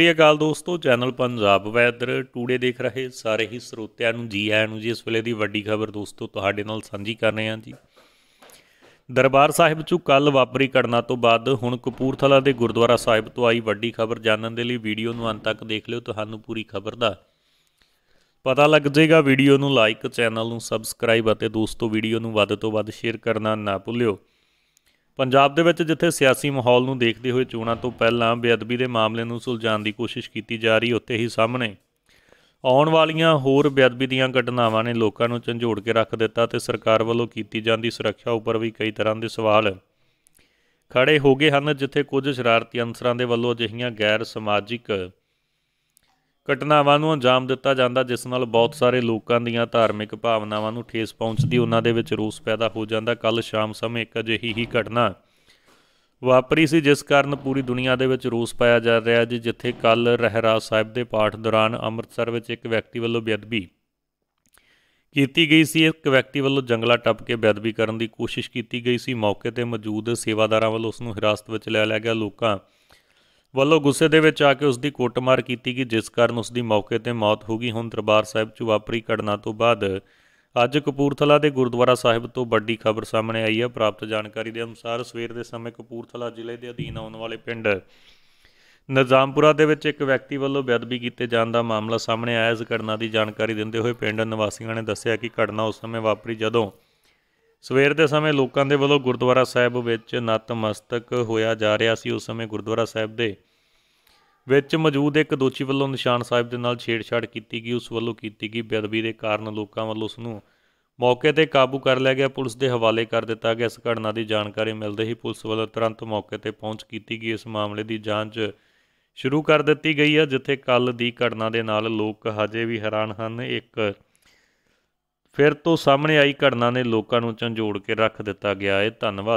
ਸ੍ਰੀ ਅਕਾਲ ਦੋਸਤੋ channel Punjab weather today ਦੇਖ ਰਹੇ ਸਾਰੇ ਹੀ ਸਰੋਤਿਆਂ ਨੂੰ ਜੀ ਆਇਆਂ ਨੂੰ ਜੀ ਇਸ ਵੇਲੇ ਦੀ ਵੱਡੀ ਖਬਰ ਦੋਸਤੋ ਤੁਹਾਡੇ ਨਾਲ ਸਾਂਝੀ ਕਰ ਰਹੇ ਹਾਂ ਜੀ ਦਰਬਾਰ ਸਾਹਿਬ 'ਚੋਂ ਕੱਲ ਵਾਪਰੀ ਘਟਨਾ ਤੋਂ ਬਾਅਦ ਹੁਣ ਕਪੂਰਥਲਾ ਦੇ ਗੁਰਦੁਆਰਾ ਸਾਹਿਬ ਤੋਂ ਆਈ ਵੱਡੀ ਖਬਰ ਜਾਣਨ ਦੇ ਲਈ ਵੀਡੀਓ ਨੂੰ ਅੰਤ ਤੱਕ ਦੇਖ ਲਿਓ ਤੁਹਾਨੂੰ ਪੂਰੀ ਖਬਰ ਦਾ ਪਤਾ ਲੱਗ ਜਾਏਗਾ ਵੀਡੀਓ ਨੂੰ ਲਾਈਕ ਚੈਨਲ ਨੂੰ ਸਬਸਕ੍ਰਾਈਬ ਅਤੇ ਦੋਸਤੋ ਵੀਡੀਓ ਨੂੰ ਵੱਧ ਤੋਂ ਵੱਧ ਸ਼ੇਅਰ ਕਰਨਾ ਨਾ ਭੁੱਲਿਓ ਪੰਜਾਬ ਦੇ ਵਿੱਚ ਜਿੱਥੇ ਸਿਆਸੀ ਮਾਹੌਲ ਨੂੰ ਦੇਖਦੇ ਹੋਏ ਚੋਣਾਂ ਤੋਂ ਪਹਿਲਾਂ ਬੇਅਦਬੀ ਦੇ ਮਾਮਲੇ ਨੂੰ ਸੁਲਝਾਉਣ ਦੀ ਕੋਸ਼ਿਸ਼ ਕੀਤੀ ਜਾ ਰਹੀ ਉੱਤੇ ਹੀ ਸਾਹਮਣੇ ਆਉਣ ਵਾਲੀਆਂ ਹੋਰ ਬੇਅਦਬੀ ਦੀਆਂ ਘਟਨਾਵਾਂ ਨੇ ਲੋਕਾਂ ਨੂੰ ਝੰਜੋੜ ਕੇ ਰੱਖ ਦਿੱਤਾ ਤੇ ਸਰਕਾਰ ਵੱਲੋਂ ਕੀਤੀ ਜਾਂਦੀ ਸੁਰੱਖਿਆ ਉੱਪਰ ਵੀ ਕਈ ਤਰ੍ਹਾਂ ਦੇ ਸਵਾਲ ਖੜੇ ਹੋ ਗਏ ਹਨ ਜਿੱਥੇ ਕੁਝ ਸ਼ਰਾਰਤੀ ਅਨਸਰਾਂ ਦੇ ਵੱਲੋਂ ਅਜਿਹੀਆਂ ਗੈਰ ਸਮਾਜਿਕ ਘਟਨਾਵਾਂ ਨੂੰ ਅੰਜਾਮ ਦਿੱਤਾ ਜਾਂਦਾ ਜਿਸ ਨਾਲ ਬਹੁਤ ਸਾਰੇ ਲੋਕਾਂ ਦੀਆਂ ਧਾਰਮਿਕ ਭਾਵਨਾਵਾਂ ਨੂੰ ਠੇਸ ਪਹੁੰਚਦੀ ਉਹਨਾਂ ਦੇ ਵਿੱਚ ਰੋਸ ਪੈਦਾ ਹੋ ਜਾਂਦਾ ਕੱਲ ਸ਼ਾਮ ਸਮੇਂ ਇੱਕ ਅਜਿਹੀ ਹੀ ਘਟਨਾ ਵਾਪਰੀ ਸੀ ਜਿਸ ਕਾਰਨ ਪੂਰੀ ਦੁਨੀਆ ਦੇ ਵਿੱਚ ਰੋਸ ਪਾਇਆ ਜਾ ਰਿਹਾ ਜੀ ਜਿੱਥੇ ਕੱਲ ਰਹਿਰਾ ਸਾਹਿਬ ਦੇ ਪਾਠ ਦੌਰਾਨ ਅੰਮ੍ਰਿਤਸਰ ਵਿੱਚ ਇੱਕ ਵਿਅਕਤੀ ਵੱਲੋਂ ਬੇਅਦਬੀ ਕੀਤੀ ਗਈ ਸੀ ਇੱਕ ਵਿਅਕਤੀ ਵੱਲੋਂ ਜੰਗਲਾ ਟੱਪ ਕੇ ਬੇਅਦਬੀ ਕਰਨ ਦੀ ਕੋਸ਼ਿਸ਼ ਕੀਤੀ ਗਈ ਸੀ ਮੌਕੇ ਤੇ ਮੌਜੂਦ ਸੇਵਾਦਾਰਾਂ ਵੱਲੋਂ ਉਸ ਨੂੰ ਹਿਰਾਸਤ ਵਿੱਚ ਲੈ ਲਿਆ ਗਿਆ ਲੋਕਾਂ ਵੱਲੋਂ ਗੁੱਸੇ ਦੇ ਵਿੱਚ ਆ ਕੇ ਉਸ ਦੀ ਕੁੱਟਮਾਰ ਕੀਤੀ ਗਈ ਜਿਸ ਕਾਰਨ ਉਸ ਦੀ ਮੌਕੇ ਤੇ ਮੌਤ ਹੋ ਗਈ ਹੁਣ ਦਰਬਾਰ ਸਾਹਿਬ 'ਚ ਵਾਪਰੀ ਘਟਨਾ ਤੋਂ ਬਾਅਦ ਅੱਜ ਕਪੂਰਥਲਾ ਦੇ ਗੁਰਦੁਆਰਾ ਸਾਹਿਬ ਤੋਂ ਵੱਡੀ ਖਬਰ ਸਾਹਮਣੇ ਆਈ ਹੈ ਪ੍ਰਾਪਤ ਜਾਣਕਾਰੀ ਦੇ ਅਨੁਸਾਰ ਸਵੇਰ ਦੇ ਸਮੇਂ ਕਪੂਰਥਲਾ ਜ਼ਿਲ੍ਹੇ ਦੇ ਅਧੀਨ ਆਉਣ ਵਾਲੇ ਪਿੰਡ ਨਜ਼ਾਮਪੁਰਾ ਦੇ ਵਿੱਚ ਇੱਕ ਵਿਅਕਤੀ ਵੱਲੋਂ ਬੇਅਦਬੀ ਕੀਤੇ ਜਾਣ ਦਾ ਮਾਮਲਾ ਸਾਹਮਣੇ ਆਇਆ ਇਸ ਘਟਨਾ ਦੀ ਜਾਣਕਾਰੀ ਦਿੰਦੇ ਹੋਏ ਪਿੰਡ ਨਿਵਾਸੀਆਂ ਨੇ ਦੱਸਿਆ ਕਿ ਘਟਨਾ ਉਸ ਸਮੇਂ ਵਾਪਰੀ ਜਦੋਂ ਸਵੇਰ ਦੇ ਸਮੇਂ ਲੋਕਾਂ ਦੇ ਵੱਲੋਂ ਗੁਰਦੁਆਰਾ ਸਾਹਿਬ ਵਿੱਚ ਨਤਮਸਤਕ ਹੋਇਆ ਜਾ ਰਿਹਾ ਸੀ ਉਸ ਸਮੇਂ ਗੁਰਦੁਆਰਾ ਸਾਹਿਬ ਦੇ ਵਿੱਚ ਮੌਜੂਦ ਇੱਕ ਦੋਚੀ ਵੱਲੋਂ ਨਿਸ਼ਾਨ ਸਾਹਿਬ ਦੇ ਨਾਲ ਛੇੜਛਾੜ ਕੀਤੀ ਗਈ ਉਸ ਵੱਲੋਂ ਕੀਤੀ ਗਈ ਬੇਅਦਬੀ ਦੇ ਕਾਰਨ ਲੋਕਾਂ ਵੱਲੋਂ ਉਸ ਨੂੰ ਮੌਕੇ ਤੇ ਕਾਬੂ ਕਰ ਲਿਆ ਗਿਆ ਪੁਲਿਸ ਦੇ ਹਵਾਲੇ ਕਰ ਦਿੱਤਾ ਗਿਆ ਇਸ ਘਟਨਾ ਦੀ ਜਾਣਕਾਰੀ ਮਿਲਦੇ ਹੀ ਪੁਲਿਸ ਵੱਲੋਂ ਤੁਰੰਤ ਮੌਕੇ ਤੇ ਪਹੁੰਚ ਕੀਤੀ ਗਈ ਇਸ ਮਾਮਲੇ ਦੀ ਜਾਂਚ ਸ਼ੁਰੂ ਕਰ ਦਿੱਤੀ ਗਈ ਹੈ ਜਿੱਥੇ ਕੱਲ ਦੀ ਘਟਨਾ ਦੇ ਨਾਲ ਲੋਕ ਹਜੇ ਵੀ ਹੈਰਾਨ ਹਨ ਇੱਕ ਫਿਰ ਤੋਂ ਸਾਹਮਣੇ ਆਈ ਘਟਨਾ ਨੇ ਲੋਕਾਂ ਨੂੰ ਝੰਜੋੜ ਕੇ ਰੱਖ ਦਿੱਤਾ ਗਿਆ ਹੈ ਧੰਨਵਾਦ